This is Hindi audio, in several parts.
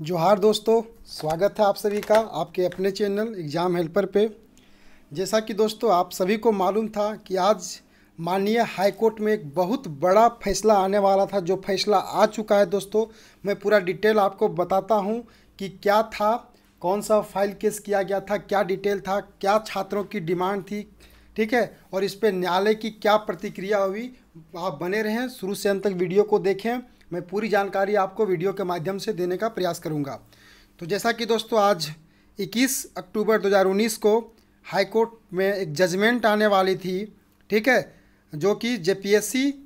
जोहार दोस्तों स्वागत है आप सभी का आपके अपने चैनल एग्ज़ाम हेल्पर पे जैसा कि दोस्तों आप सभी को मालूम था कि आज माननीय हाईकोर्ट में एक बहुत बड़ा फैसला आने वाला था जो फैसला आ चुका है दोस्तों मैं पूरा डिटेल आपको बताता हूँ कि क्या था कौन सा फाइल केस किया गया था क्या डिटेल था क्या छात्रों की डिमांड थी ठीक है और इस पर न्यायालय की क्या प्रतिक्रिया हुई आप बने रहें शुरू से अंत तक वीडियो को देखें मैं पूरी जानकारी आपको वीडियो के माध्यम से देने का प्रयास करूँगा तो जैसा कि दोस्तों आज 21 अक्टूबर 2019 को हाईकोर्ट में एक जजमेंट आने वाली थी ठीक है जो कि जे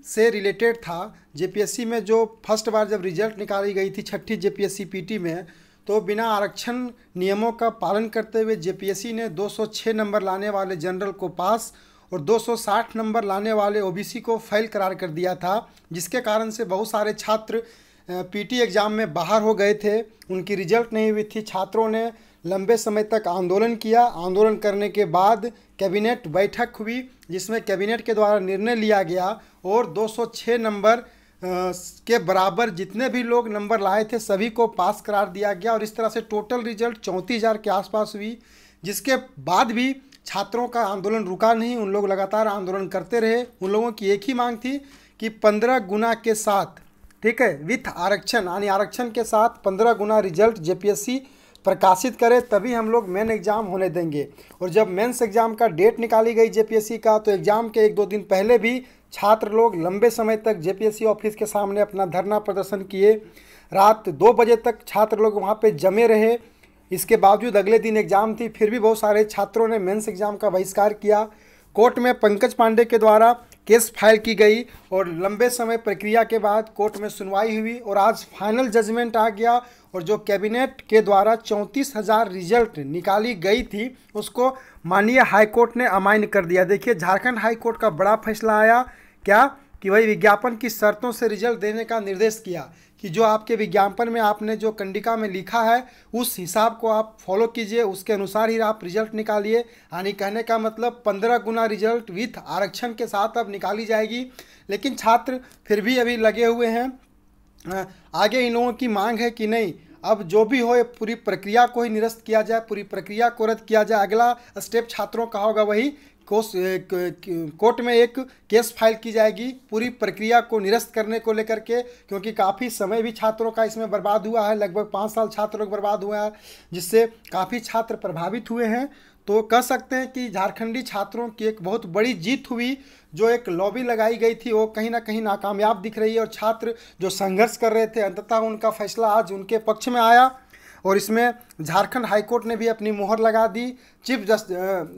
से रिलेटेड था जे में जो फर्स्ट बार जब रिजल्ट निकाली गई थी छठी जे पी में तो बिना आरक्षण नियमों का पालन करते हुए जे ने 206 नंबर लाने वाले जनरल को पास और 260 नंबर लाने वाले ओबीसी को फेल करार कर दिया था जिसके कारण से बहुत सारे छात्र पीटी एग्ज़ाम में बाहर हो गए थे उनकी रिजल्ट नहीं हुई थी छात्रों ने लंबे समय तक आंदोलन किया आंदोलन करने के बाद कैबिनेट बैठक हुई जिसमें कैबिनेट के द्वारा निर्णय लिया गया और 206 नंबर के बराबर जितने भी लोग नंबर लाए थे सभी को पास करार दिया गया और इस तरह से टोटल रिजल्ट चौंतीस हज़ार के आसपास हुई जिसके बाद भी छात्रों का आंदोलन रुका नहीं उन लोग लगातार आंदोलन करते रहे उन लोगों की एक ही मांग थी कि पंद्रह गुना के साथ ठीक है विथ आरक्षण यानी आरक्षण के साथ पंद्रह गुना रिजल्ट जेपीएससी प्रकाशित करे तभी हम लोग मेन एग्ज़ाम होने देंगे और जब मेंस एग्ज़ाम का डेट निकाली गई जेपीएससी का तो एग्ज़ाम के एक दो दिन पहले भी छात्र लोग लंबे समय तक जेपीएससी ऑफिस के सामने अपना धरना प्रदर्शन किए रात दो बजे तक छात्र लोग वहाँ पे जमे रहे इसके बावजूद अगले दिन एग्जाम थी फिर भी बहुत सारे छात्रों ने मेंस एग्जाम का बहिष्कार किया कोर्ट में पंकज पांडे के द्वारा केस फाइल की गई और लंबे समय प्रक्रिया के बाद कोर्ट में सुनवाई हुई और आज फाइनल जजमेंट आ गया और जो कैबिनेट के द्वारा चौंतीस हज़ार रिजल्ट निकाली गई थी उसको माननीय हाईकोर्ट ने अमाइन कर दिया देखिए झारखंड हाईकोर्ट का बड़ा फैसला आया क्या कि वही विज्ञापन की शर्तों से रिजल्ट देने का निर्देश किया कि जो आपके विज्ञापन में आपने जो कंडिका में लिखा है उस हिसाब को आप फॉलो कीजिए उसके अनुसार ही आप रिजल्ट निकालिए यानी कहने का मतलब पंद्रह गुना रिजल्ट विथ आरक्षण के साथ अब निकाली जाएगी लेकिन छात्र फिर भी अभी लगे हुए हैं आगे इन लोगों की मांग है कि नहीं अब जो भी हो पूरी प्रक्रिया को ही निरस्त किया जाए पूरी प्रक्रिया को रद्द किया जाए अगला स्टेप छात्रों का होगा वही कोस कोर्ट में एक केस फाइल की जाएगी पूरी प्रक्रिया को निरस्त करने को लेकर के क्योंकि काफ़ी समय भी छात्रों का इसमें बर्बाद हुआ है लगभग पाँच साल छात्रों को बर्बाद हुआ है जिससे काफ़ी छात्र प्रभावित हुए हैं तो कह सकते हैं कि झारखंडी छात्रों की एक बहुत बड़ी जीत हुई जो एक लॉबी लगाई गई थी वो कहीं ना कहीं नाकामयाब दिख रही है और छात्र जो संघर्ष कर रहे थे अंततः उनका फैसला आज उनके पक्ष में आया और इसमें झारखंड हाईकोर्ट ने भी अपनी मोहर लगा दी चीफ जस्ट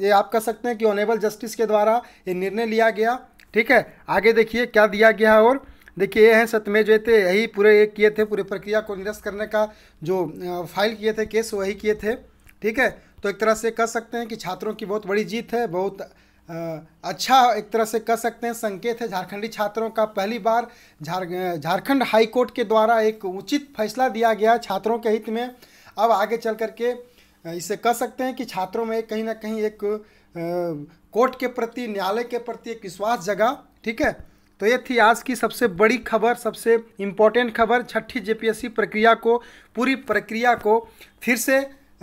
ये आप कह सकते हैं कि ऑनेबल जस्टिस के द्वारा ये निर्णय लिया गया ठीक है आगे देखिए क्या दिया गया और देखिए ये हैं जो थे यही पूरे ये किए थे पूरे प्रक्रिया को निरस्त करने का जो फाइल किए थे केस वही किए थे ठीक है तो एक तरह से कह सकते हैं कि छात्रों की बहुत बड़ी जीत है बहुत अच्छा एक तरह से कह सकते हैं संकेत है झारखंडी छात्रों का पहली बार झार झारखंड कोर्ट के द्वारा एक उचित फैसला दिया गया छात्रों के हित में अब आगे चल करके इसे कह सकते हैं कि छात्रों में कहीं ना कहीं एक कोर्ट के प्रति न्यायालय के प्रति एक विश्वास जगा ठीक है तो ये थी आज की सबसे बड़ी खबर सबसे इम्पोर्टेंट खबर छठी जेपीएससी प्रक्रिया को पूरी प्रक्रिया को फिर से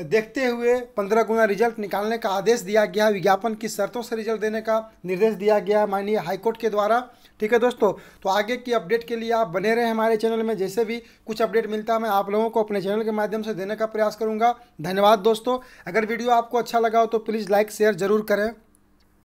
देखते हुए पंद्रह गुना रिजल्ट निकालने का आदेश दिया गया है विज्ञापन की शर्तों से रिजल्ट देने का निर्देश दिया गया है माननीय हाईकोर्ट के द्वारा ठीक है दोस्तों तो आगे की अपडेट के लिए आप बने रहें हमारे चैनल में जैसे भी कुछ अपडेट मिलता है मैं आप लोगों को अपने चैनल के माध्यम से देने का प्रयास करूँगा धन्यवाद दोस्तों अगर वीडियो आपको अच्छा लगा हो तो प्लीज़ लाइक शेयर ज़रूर करें